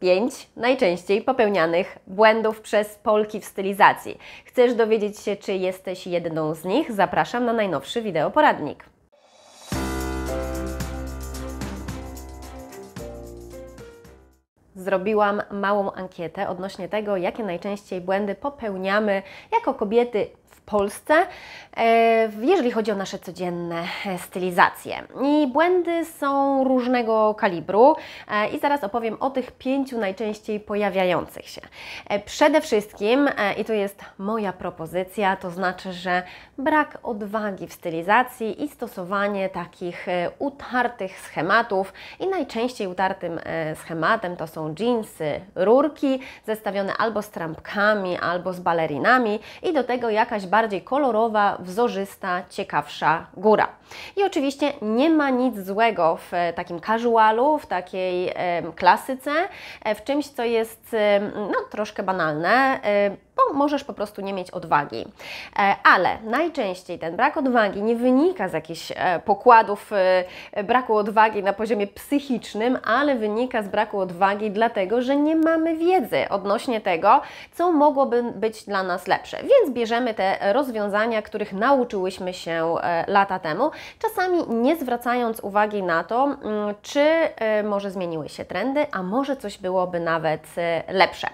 5 najczęściej popełnianych błędów przez Polki w stylizacji. Chcesz dowiedzieć się, czy jesteś jedną z nich? Zapraszam na najnowszy wideoporadnik. Zrobiłam małą ankietę odnośnie tego, jakie najczęściej błędy popełniamy jako kobiety Polsce, e, jeżeli chodzi o nasze codzienne e, stylizacje. I błędy są różnego kalibru e, i zaraz opowiem o tych pięciu najczęściej pojawiających się. Przede wszystkim, i to jest moja propozycja, to znaczy, że brak odwagi w stylizacji i stosowanie takich utartych schematów i najczęściej utartym schematem to są jeansy, rurki zestawione albo z trampkami, albo z balerinami i do tego jakaś bardziej kolorowa, wzorzysta, ciekawsza góra. I oczywiście nie ma nic złego w e, takim casualu, w takiej klasyce, e, w czymś, co jest no, troszkę banalne, e, możesz po prostu nie mieć odwagi. E, ale najczęściej ten brak odwagi nie wynika z jakichś e, pokładów e, braku odwagi na poziomie psychicznym, ale wynika z braku odwagi dlatego, że nie mamy wiedzy odnośnie tego, co mogłoby być dla nas lepsze. Więc bierzemy te rozwiązania, których nauczyłyśmy się lata temu, czasami nie zwracając uwagi na to, mm, czy może zmieniły się trendy, a może coś byłoby nawet lepsze.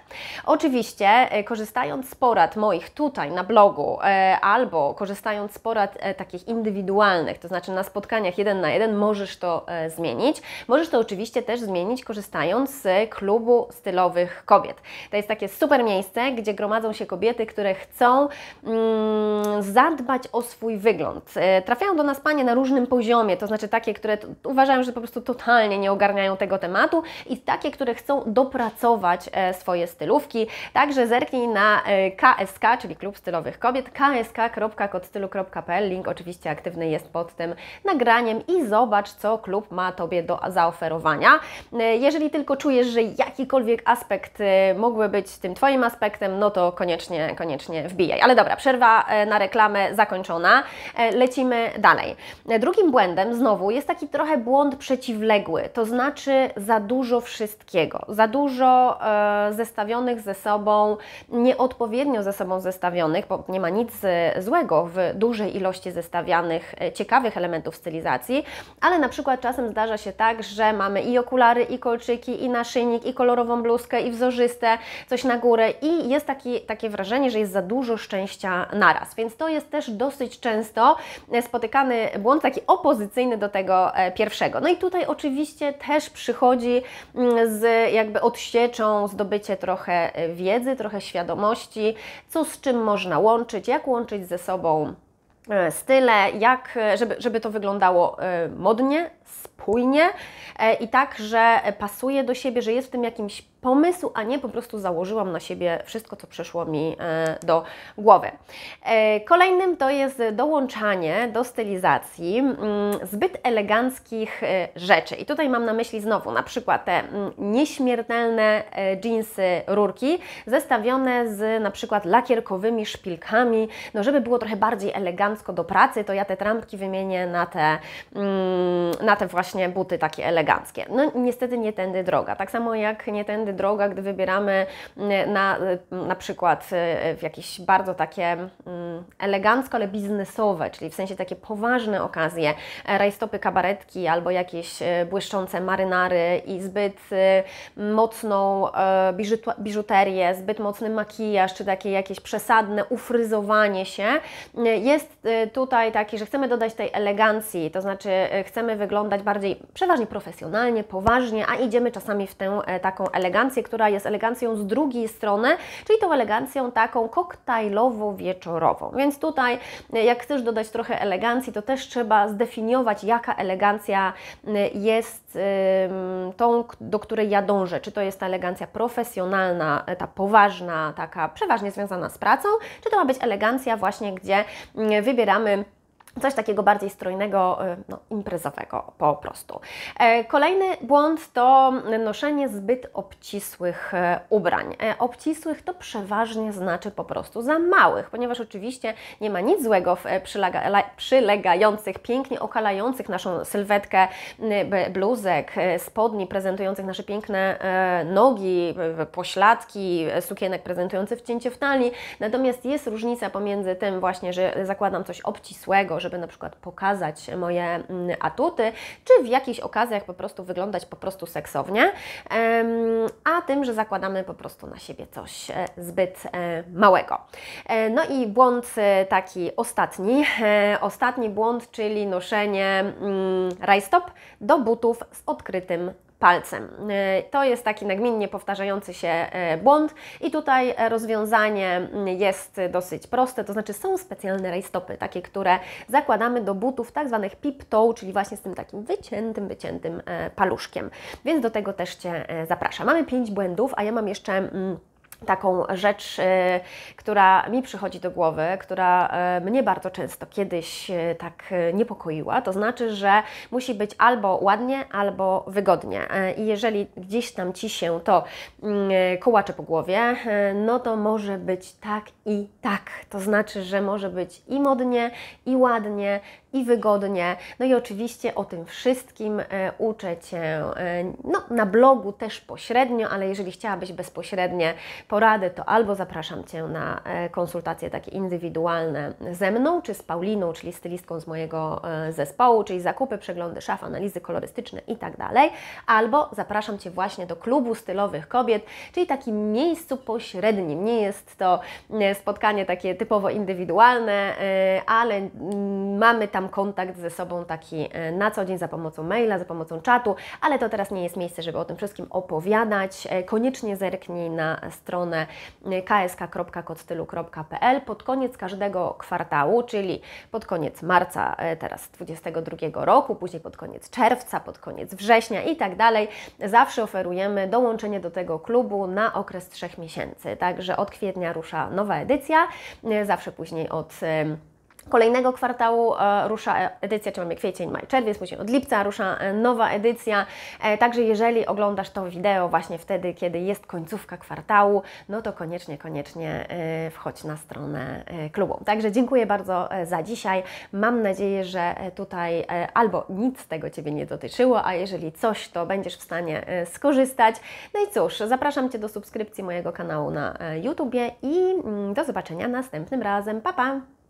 Oczywiście, korzystając z porad moich tutaj na blogu e, albo korzystając z porad e, takich indywidualnych, to znaczy na spotkaniach jeden na jeden, możesz to e, zmienić. Możesz to oczywiście też zmienić korzystając z klubu stylowych kobiet. To jest takie super miejsce, gdzie gromadzą się kobiety, które chcą mm, zadbać o swój wygląd. Trafiają do nas panie na różnym poziomie, to znaczy takie, które uważają, że po prostu totalnie nie ogarniają tego tematu i takie, które chcą dopracować swoje stylówki. Także zerknij na KSK, czyli Klub Stylowych Kobiet, ksk.kodstylu.pl. Link oczywiście aktywny jest pod tym nagraniem i zobacz, co klub ma Tobie do zaoferowania. Jeżeli tylko czujesz, że jakikolwiek aspekt y, mógłby być tym Twoim aspektem, no to koniecznie, koniecznie wbijaj. Ale dobra, przerwa e, na reklamę zakończona. E, lecimy dalej. E, drugim błędem znowu jest taki trochę błąd przeciwległy, to znaczy za dużo wszystkiego, za dużo e, zestawionych ze sobą nieodpowiedzialnych odpowiednio ze sobą zestawionych, bo nie ma nic e, złego w dużej ilości zestawianych e, ciekawych elementów stylizacji, ale na przykład czasem zdarza się tak, że mamy i okulary, i kolczyki, i naszyjnik, i kolorową bluzkę, i wzorzyste, coś na górę i jest taki, takie wrażenie, że jest za dużo szczęścia naraz, więc to jest też dosyć często e, spotykany błąd, taki opozycyjny do tego pierwszego. No i tutaj oczywiście też przychodzi mm, z jakby odsieczą zdobycie trochę wiedzy, trochę świadomości, wartości, co z czym można łączyć, jak łączyć ze sobą e, style, jak, e, żeby, żeby to wyglądało e, modnie, płynie e, i tak, że pasuje do siebie, że jest w tym jakimś pomysł, a nie po prostu założyłam na siebie wszystko, co przyszło mi e, do głowy. E, kolejnym to jest dołączanie do stylizacji mm, zbyt eleganckich rzeczy. I tutaj mam na myśli znowu na przykład te mm, nieśmiertelne jeansy rurki zestawione z na przykład lakierkowymi szpilkami. No żeby było trochę bardziej elegancko do pracy, to ja te trampki wymienię na te, mm, na te właśnie właśnie buty takie eleganckie. No niestety nie tędy droga. Tak samo jak nie tędy droga, gdy wybieramy mm, na, y, na przykład y, w jakieś bardzo takie mm, elegancko, ale biznesowe, czyli w sensie takie poważne okazje, e, rajstopy kabaretki albo jakieś y, błyszczące marynary i zbyt mocną e, biżuterię, zbyt mocny makijaż, czy takie jakieś przesadne ufryzowanie się, jest tutaj taki, że chcemy dodać tej elegancji, to znaczy chcemy wyglądać bardziej bardziej przeważnie profesjonalnie, poważnie, a idziemy czasami w tę e, taką elegancję, która jest elegancją z drugiej strony, czyli tą elegancją taką koktajlowo-wieczorową. Więc tutaj, e, jak chcesz dodać trochę elegancji, to też trzeba zdefiniować, jaka elegancja e, jest tą, do której ja dążę. Czy to jest ta elegancja profesjonalna, ta poważna, taka przeważnie związana z pracą, czy to ma być elegancja właśnie, gdzie mm, wybieramy Coś takiego bardziej strojnego, y, no, imprezowego po prostu. E, kolejny błąd to noszenie zbyt obcisłych e, ubrań. E, obcisłych to przeważnie znaczy po prostu za małych, ponieważ oczywiście nie ma nic złego w przylegających, pięknie okalających naszą sylwetkę bluzek, spodni prezentujących nasze piękne nogi, pośladki, sukienek prezentujący wcięcie w talii. Natomiast jest różnica pomiędzy tym właśnie, że zakładam coś obcisłego, żeby na przykład pokazać moje mm, atuty, czy w jakichś okazjach po prostu wyglądać po prostu seksownie, a tym, że zakładamy po prostu na siebie coś e, zbyt e, małego. E, no i błąd taki ostatni, ostatni błąd, czyli noszenie mm, rajstop do butów z odkrytym palcem. E, to jest taki nagminnie powtarzający się e, błąd i tutaj e, rozwiązanie jest dosyć proste, to znaczy są specjalne rajstopy, takie, które zakładamy do butów tak zwanych pip-toe, czyli właśnie z tym takim wyciętym, wyciętym paluszkiem. Więc do tego też Cię zapraszam. Mamy pięć błędów, a ja mam jeszcze... Mm, taką rzecz, y, która mi przychodzi do głowy, która y, mnie bardzo często kiedyś y, tak niepokoiła, to znaczy, że musi być albo ładnie, albo wygodnie. I jeżeli gdzieś tam ci się to kołacze po głowie, no to może być tak i tak. To znaczy, że może być i modnie, i ładnie, i wygodnie. No i oczywiście o tym wszystkim e, uczę Cię e, no, na blogu też pośrednio, ale jeżeli chciałabyś bezpośrednie porady, to albo zapraszam Cię na e, konsultacje takie indywidualne ze mną, czy z Pauliną, czyli stylistką z mojego zespołu, czyli zakupy, przeglądy szaf, analizy kolorystyczne i tak dalej, albo zapraszam Cię właśnie do klubu stylowych kobiet, czyli takim miejscu pośrednim. Nie jest to spotkanie takie typowo indywidualne, ale mm, mamy tam tam kontakt ze sobą taki e, na co dzień za pomocą maila, za pomocą czatu, ale to teraz nie jest miejsce, żeby o tym wszystkim opowiadać. E, koniecznie zerknij na stronę e, ksk.kodstylu.pl pod koniec każdego kwartału, czyli pod koniec marca teraz 22 roku, później pod koniec czerwca, pod koniec września i tak dalej. Zawsze oferujemy dołączenie do tego klubu na okres trzech miesięcy. Także od kwietnia rusza nowa edycja, zawsze później od Kolejnego kwartału e, rusza edycja, czy mamy kwiecień, maj, czerwiec, później od lipca rusza e, nowa edycja. E, także jeżeli oglądasz to wideo właśnie wtedy, kiedy jest końcówka kwartału, no to koniecznie, koniecznie wchodź na stronę klubu. Także dziękuję bardzo za dzisiaj. Mam nadzieję, że tutaj albo nic z tego Ciebie nie dotyczyło, a jeżeli coś, to będziesz w stanie skorzystać. No i cóż, zapraszam Cię do subskrypcji mojego kanału na YouTubie i mm, do zobaczenia następnym razem. Pa, pa!